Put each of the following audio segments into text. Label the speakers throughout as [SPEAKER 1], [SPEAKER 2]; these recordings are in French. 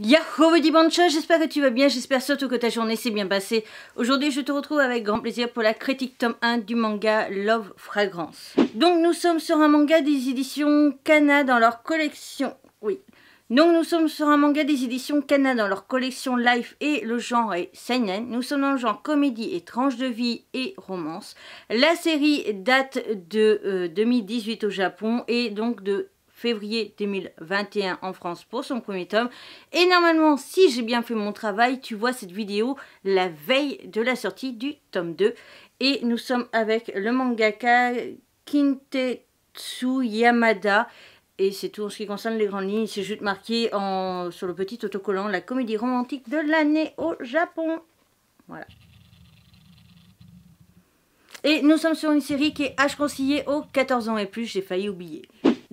[SPEAKER 1] Yahoo bonjour, j'espère que tu vas bien, j'espère surtout que ta journée s'est bien passée. Aujourd'hui je te retrouve avec grand plaisir pour la critique tome 1 du manga Love Fragrance. Donc nous sommes sur un manga des éditions Kana dans leur collection... Oui. Donc nous sommes sur un manga des éditions Kana dans leur collection Life et le genre est seinen. Nous sommes dans le genre comédie étrange de vie et romance. La série date de 2018 euh, au Japon et donc de février 2021 en France pour son premier tome. Et normalement, si j'ai bien fait mon travail, tu vois cette vidéo la veille de la sortie du tome 2. Et nous sommes avec le mangaka Kintetsu Yamada. Et c'est tout en ce qui concerne les grandes lignes. C'est juste marqué en, sur le petit autocollant la comédie romantique de l'année au Japon. Voilà. Et nous sommes sur une série qui est H conseillée aux 14 ans et plus, j'ai failli oublier.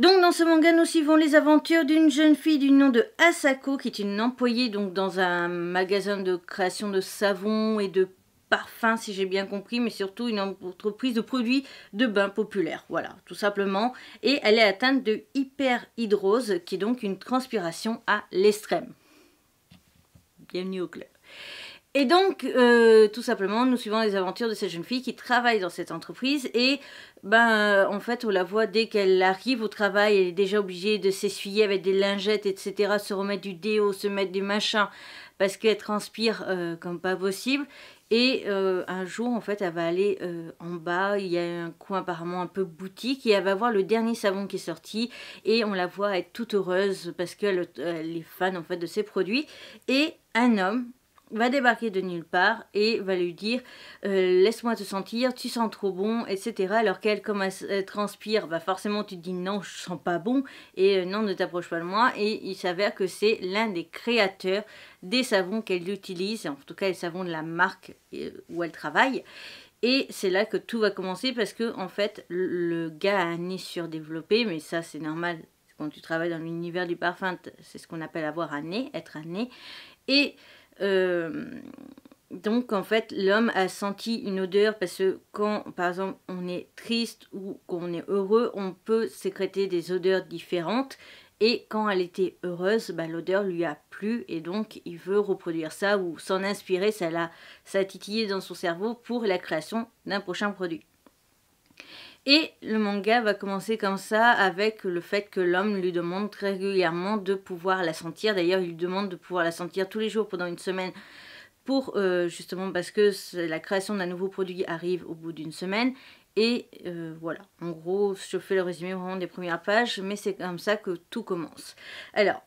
[SPEAKER 1] Donc dans ce manga, nous suivons les aventures d'une jeune fille du nom de Asako, qui est une employée donc dans un magasin de création de savon et de parfums si j'ai bien compris, mais surtout une entreprise de produits de bain populaires. Voilà, tout simplement. Et elle est atteinte de hyperhydrose, qui est donc une transpiration à l'extrême. Bienvenue au club. Et donc, euh, tout simplement, nous suivons les aventures de cette jeune fille qui travaille dans cette entreprise et, ben, euh, en fait, on la voit dès qu'elle arrive au travail, elle est déjà obligée de s'essuyer avec des lingettes, etc., se remettre du déo, se mettre des machins parce qu'elle transpire euh, comme pas possible. Et un jour, en fait, elle va aller en bas. Il y a un coin apparemment un peu boutique. Et elle va voir le dernier savon qui est sorti. Et on la voit être toute heureuse parce qu'elle elle est fan, en fait, de ses produits. Et un homme va débarquer de nulle part et va lui dire euh, laisse-moi te sentir, tu sens trop bon, etc. Alors qu'elle, comme elle transpire, va bah, forcément tu te dis non, je sens pas bon et euh, non, ne t'approche pas de moi. Et il s'avère que c'est l'un des créateurs des savons qu'elle utilise, en tout cas les savons de la marque euh, où elle travaille. Et c'est là que tout va commencer parce que en fait le gars a un nez surdéveloppé, mais ça c'est normal quand tu travailles dans l'univers du parfum, c'est ce qu'on appelle avoir un nez, être un nez. Et euh, donc en fait l'homme a senti une odeur parce que quand par exemple on est triste ou qu'on est heureux, on peut sécréter des odeurs différentes et quand elle était heureuse, bah, l'odeur lui a plu et donc il veut reproduire ça ou s'en inspirer, ça l'a ça a titillé dans son cerveau pour la création d'un prochain produit. Et le manga va commencer comme ça avec le fait que l'homme lui demande très régulièrement de pouvoir la sentir. D'ailleurs, il lui demande de pouvoir la sentir tous les jours pendant une semaine pour euh, justement parce que la création d'un nouveau produit arrive au bout d'une semaine. Et euh, voilà, en gros, je fais le résumé vraiment des premières pages, mais c'est comme ça que tout commence. Alors,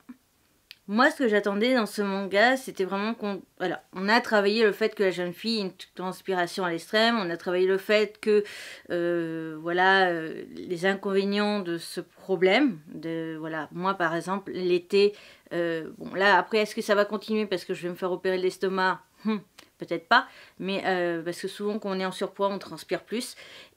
[SPEAKER 1] moi, ce que j'attendais dans ce manga, c'était vraiment qu'on. Voilà, on a travaillé le fait que la jeune fille ait une transpiration à l'extrême, on a travaillé le fait que. Euh, voilà, euh, les inconvénients de ce problème. De, voilà, moi, par exemple, l'été. Euh, bon, là, après, est-ce que ça va continuer parce que je vais me faire opérer l'estomac hmm, Peut-être pas, mais parce que souvent, quand on est en surpoids, on transpire plus.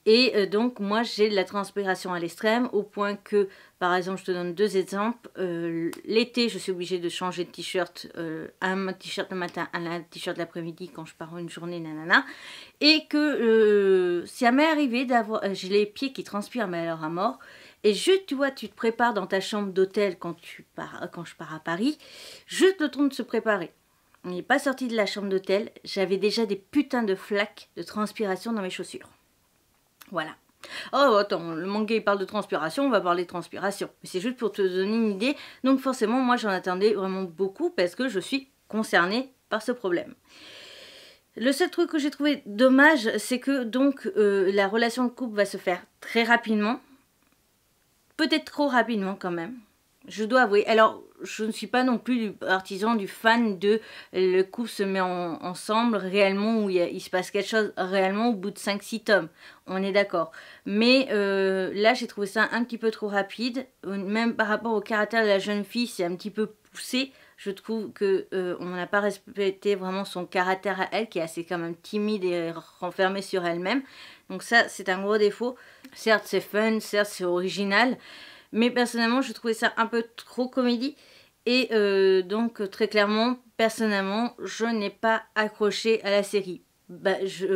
[SPEAKER 1] Et euh, donc, moi, j'ai de la transpiration à l'extrême, au point que, par exemple, je te donne deux exemples. Euh, l'été, je suis obligée de changer de t-shirt, euh, un t-shirt le matin, un t-shirt l'après-midi quand je pars une journée, nanana. Et que si ça m'est arrivé d'avoir. J'ai les pieds qui transpirent, mais alors à mort. Et je, tu vois, tu te prépares dans ta chambre d'hôtel quand, tu pars, quand je pars à Paris, juste le temps de se préparer. On n'est pas sorti de la chambre d'hôtel, j'avais déjà des putains de flaques de transpiration dans mes chaussures. Voilà. Oh, attends, le manga il parle de transpiration, on va parler de transpiration. c'est juste pour te donner une idée. Donc, forcément, moi j'en attendais vraiment beaucoup parce que je suis concernée par ce problème. Le seul truc que j'ai trouvé dommage, c'est que donc euh, la relation de couple va se faire très rapidement. Peut-être trop rapidement quand même je dois avouer. Alors, je ne suis pas non plus du artisan, du fan de le coup se met en, ensemble réellement, où il, se passe quelque chose réellement au bout de 5-6 tomes. On est d'accord. Mais euh, là, j'ai trouvé ça un petit peu trop rapide. Euh, même par rapport au caractère de la jeune fille, c'est un petit peu poussé. Je trouve qu'on euh, on n'a pas respecté vraiment son caractère à elle, qui est assez quand même timide et renfermée sur elle-même. Donc ça, c'est un gros défaut. Certes, c'est fun, certes, c'est original, mais personnellement, je trouvais ça un peu trop comédie. Et euh, donc, très clairement, personnellement, je n'ai pas accroché à la série. Bah,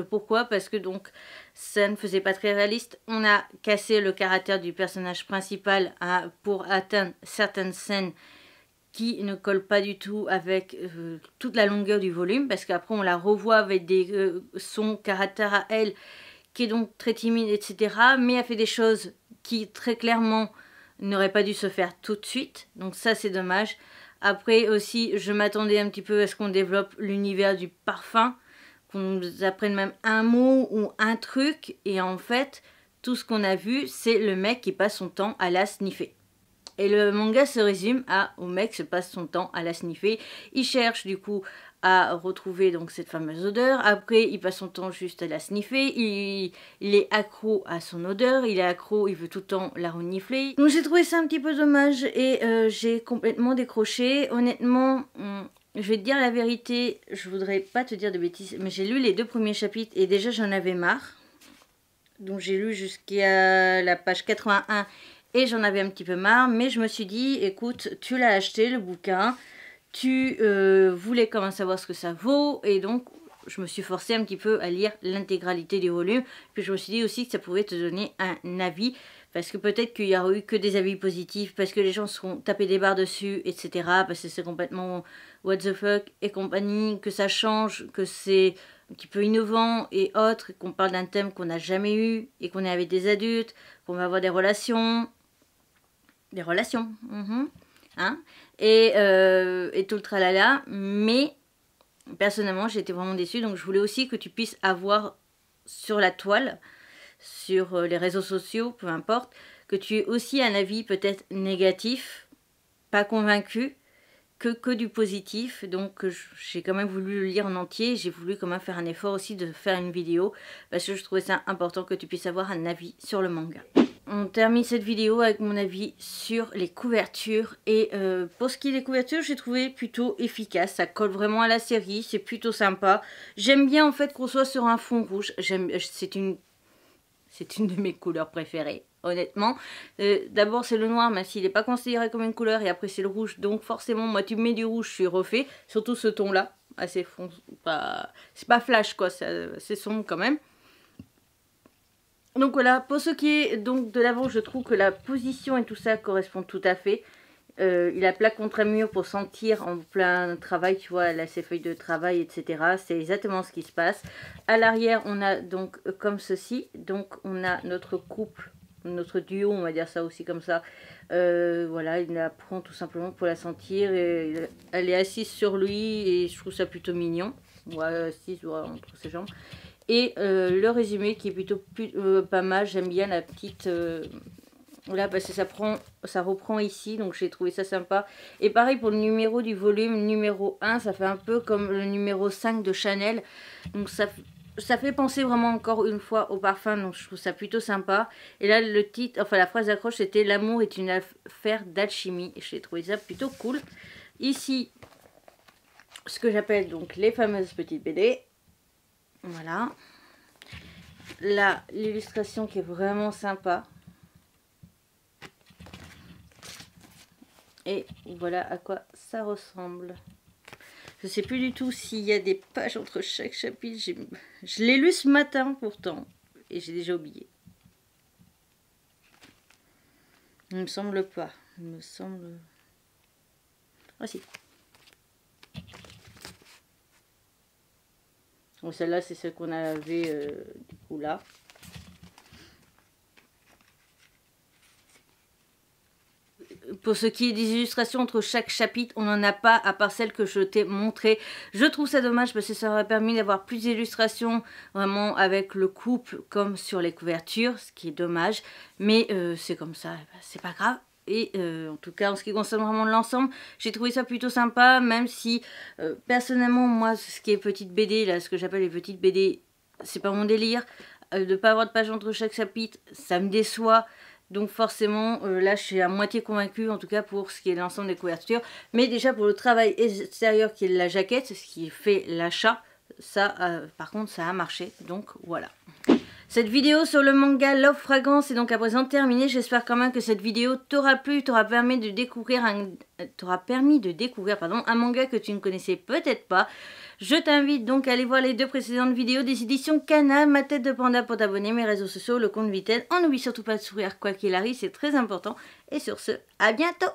[SPEAKER 1] pourquoi Parce que donc ça ne faisait pas très réaliste. On a cassé le caractère du personnage principal pour atteindre certaines scènes qui ne collent pas du tout avec euh, toute la longueur du volume, parce qu'après on la revoit avec des, euh, son caractère à elle, qui est donc très timide, etc. Mais elle fait des choses qui très clairement n'aurait pas dû se faire tout de suite. Donc ça c'est dommage. Après aussi, je m'attendais un petit peu à ce qu'on développe l'univers du parfum, qu'on nous apprenne même un mot ou un truc. Et en fait, tout ce qu'on a vu, c'est le mec qui passe son temps à la sniffer. Et le manga se résume à au mec se passe son temps à la sniffer. Il cherche du coup à retrouver donc cette fameuse odeur. Après, il passe son temps juste à la sniffer. Il, est accro à son odeur. Il est accro, il veut tout le temps la renifler. Donc j'ai trouvé ça un petit peu dommage et euh, j'ai complètement décroché. Honnêtement, hmm, Je vais te dire la vérité, je voudrais pas te dire de bêtises, mais j'ai lu les deux premiers chapitres et déjà j'en avais marre. Donc j'ai lu jusqu'à la page 81 et j'en avais un petit peu marre, mais je me suis dit, écoute, tu l'as acheté le bouquin, tu euh, voulais quand même savoir ce que ça vaut et donc je me suis forcée un petit peu à lire l'intégralité des volumes. Puis je me suis dit aussi que ça pouvait te donner un avis parce que peut-être qu'il y aura eu que des avis positifs, parce que les gens seront tapés des barres dessus, etc. Parce que c'est complètement what the fuck et compagnie, que ça change, que c'est un petit peu innovant et autre, qu'on parle d'un thème qu'on n'a jamais eu et qu'on est avec des adultes, qu'on va avoir des relations. Des relations. Mm-hmm. Hein. et, euh, et, tout le tralala. Mais personnellement, j'étais vraiment déçue. Donc je voulais aussi que tu puisses avoir sur la toile, sur euh, les réseaux sociaux, peu importe, que tu aies aussi un avis peut-être négatif, pas convaincu, que, que du positif. Donc j'ai quand même voulu le lire en entier. J'ai voulu quand même faire un effort aussi de faire une vidéo parce que je trouvais ça important que tu puisses avoir un avis sur le manga on termine cette vidéo avec mon avis sur les couvertures. Et euh, pour ce qui est des couvertures, j'ai trouvé plutôt efficace. Ça colle vraiment à la série, c'est plutôt sympa. J'aime bien en fait qu'on soit sur un fond rouge. Euh, c'est une, une de mes couleurs préférées honnêtement. Euh, d'abord, c'est le noir, même s'il n'est pas considéré comme une couleur, et après, c'est le rouge. Donc, forcément, moi, tu mets du rouge, je suis refait. Surtout ce ton-là, assez fond. C'est pas flash, quoi, c'est sombre quand même. Donc voilà, pour ce qui est donc de l'avant, je trouve que la position et tout ça correspond tout à fait. Euh, il a plat contre un mur pour sentir en plein travail, tu vois, elle a ses feuilles de travail, etc. C'est exactement ce qui se passe. À l'arrière, on a donc euh, comme ceci. Donc on a notre couple, notre duo, on va dire ça aussi comme ça. Euh, voilà, il la prend tout simplement pour la sentir. Et elle est assise sur lui et je trouve ça plutôt mignon. Ouais, assise entre ses jambes. Et euh, le résumé qui est plutôt euh, pas mal. J'aime bien la petite... Euh, là, parce que ça, prend, ça reprend ici, donc j'ai trouvé ça sympa. Et pareil pour le numéro du volume numéro 1, ça fait un peu comme le numéro 5 de Chanel. Donc ça, fait penser vraiment encore une fois au parfum, donc je trouve ça plutôt sympa. Et là, le titre, enfin la phrase d'accroche, c'était « L'amour est une affaire d'alchimie ». J'ai trouvé ça plutôt cool. Ici, ce que j'appelle donc les fameuses petites BD. Voilà. Là, l'illustration qui est vraiment sympa. Et voilà à quoi ça ressemble. Je ne sais plus du tout s'il y a des pages entre chaque chapitre. Je l'ai lu ce matin pourtant. Et j'ai déjà oublié. Il ne me semble pas. Il me semble... Ah si. Donc celle-là, c'est celle qu'on avait euh, du coup là. Pour ce qui est des illustrations entre chaque chapitre, on n'en a pas à part celle que je t'ai montrée. Je trouve ça dommage parce que ça aurait permis d'avoir plus d'illustrations vraiment avec le couple comme sur les couvertures, ce qui est dommage. Mais euh, c'est comme ça, eh ben, c'est pas grave et euh, en tout cas en ce qui concerne vraiment l'ensemble j'ai trouvé ça plutôt sympa même si euh, personnellement moi ce qui est petite BD là ce que j'appelle les petites BD c'est pas mon délire euh, De ne pas avoir de page entre chaque chapitre ça me déçoit donc forcément, là, je suis à moitié convaincue, en tout cas pour ce qui est l'ensemble des couvertures. Mais déjà pour le travail extérieur qui est la jaquette, ce qui fait l'achat, ça, par contre, ça a marché. Donc voilà. Cette vidéo sur le manga Love Fragrance est donc à présent terminée. J'espère quand même que cette vidéo t'aura plu, t'aura permis de découvrir un, t'aura permis de découvrir pardon, un manga que tu ne connaissais peut-être pas. Je t'invite donc à aller voir les deux précédentes vidéos des éditions Canal, ma tête de panda pour t'abonner, mes réseaux sociaux, le compte Vitel. On n'oublie surtout pas de sourire quoi qu'il arrive, c'est très important. Et sur ce, à bientôt